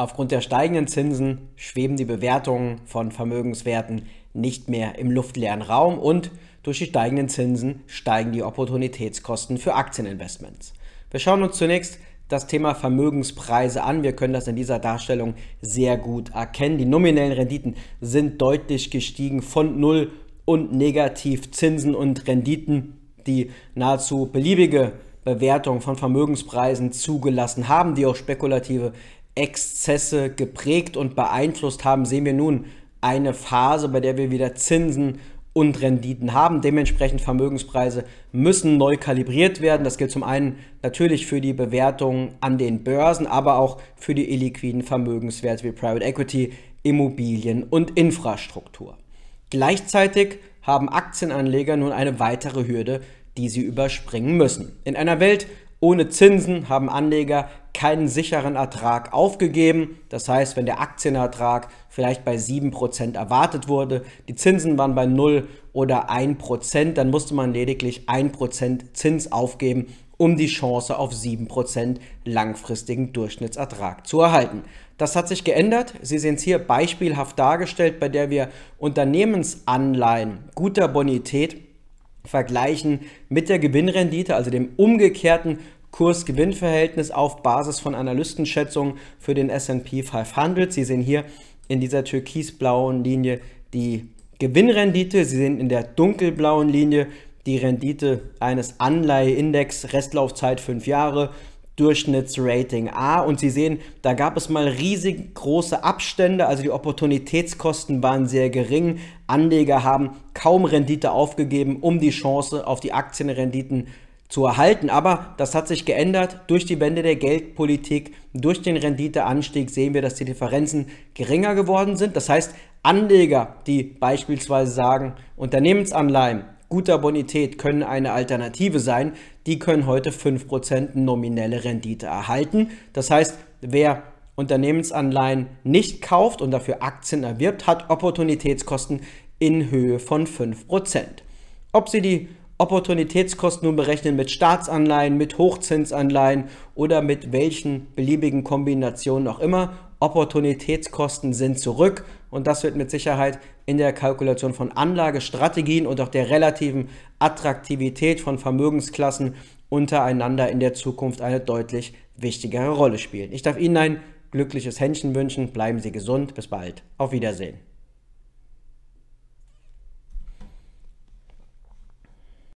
Aufgrund der steigenden Zinsen schweben die Bewertungen von Vermögenswerten nicht mehr im luftleeren Raum und durch die steigenden Zinsen steigen die Opportunitätskosten für Aktieninvestments. Wir schauen uns zunächst das Thema Vermögenspreise an. Wir können das in dieser Darstellung sehr gut erkennen. Die nominellen Renditen sind deutlich gestiegen von Null und Negativzinsen und Renditen, die nahezu beliebige Bewertung von Vermögenspreisen zugelassen haben, die auch spekulative Exzesse geprägt und beeinflusst haben, sehen wir nun eine Phase, bei der wir wieder Zinsen und Renditen haben. Dementsprechend Vermögenspreise müssen neu kalibriert werden. Das gilt zum einen natürlich für die Bewertungen an den Börsen, aber auch für die illiquiden Vermögenswerte wie Private Equity, Immobilien und Infrastruktur. Gleichzeitig haben Aktienanleger nun eine weitere Hürde, die sie überspringen müssen. In einer Welt, ohne Zinsen haben Anleger keinen sicheren Ertrag aufgegeben. Das heißt, wenn der Aktienertrag vielleicht bei 7% erwartet wurde, die Zinsen waren bei 0 oder 1%, dann musste man lediglich 1% Zins aufgeben, um die Chance auf 7% langfristigen Durchschnittsertrag zu erhalten. Das hat sich geändert. Sie sehen es hier beispielhaft dargestellt, bei der wir Unternehmensanleihen guter Bonität vergleichen mit der Gewinnrendite, also dem umgekehrten Kurs-Gewinn-Verhältnis auf Basis von Analystenschätzungen für den S&P 500. Sie sehen hier in dieser türkisblauen Linie die Gewinnrendite, Sie sehen in der dunkelblauen Linie die Rendite eines Anleiheindex, Restlaufzeit 5 Jahre Durchschnittsrating A. Und Sie sehen, da gab es mal riesig große Abstände, also die Opportunitätskosten waren sehr gering. Anleger haben kaum Rendite aufgegeben, um die Chance auf die Aktienrenditen zu erhalten. Aber das hat sich geändert. Durch die Wende der Geldpolitik, durch den Renditeanstieg sehen wir, dass die Differenzen geringer geworden sind. Das heißt, Anleger, die beispielsweise sagen, Unternehmensanleihen guter Bonität können eine Alternative sein. Die können heute 5% nominelle Rendite erhalten. Das heißt, wer Unternehmensanleihen nicht kauft und dafür Aktien erwirbt, hat Opportunitätskosten in Höhe von 5%. Ob Sie die Opportunitätskosten nun berechnen mit Staatsanleihen, mit Hochzinsanleihen oder mit welchen beliebigen Kombinationen auch immer Opportunitätskosten sind zurück und das wird mit Sicherheit in der Kalkulation von Anlagestrategien und auch der relativen Attraktivität von Vermögensklassen untereinander in der Zukunft eine deutlich wichtigere Rolle spielen. Ich darf Ihnen ein glückliches Händchen wünschen, bleiben Sie gesund, bis bald, auf Wiedersehen.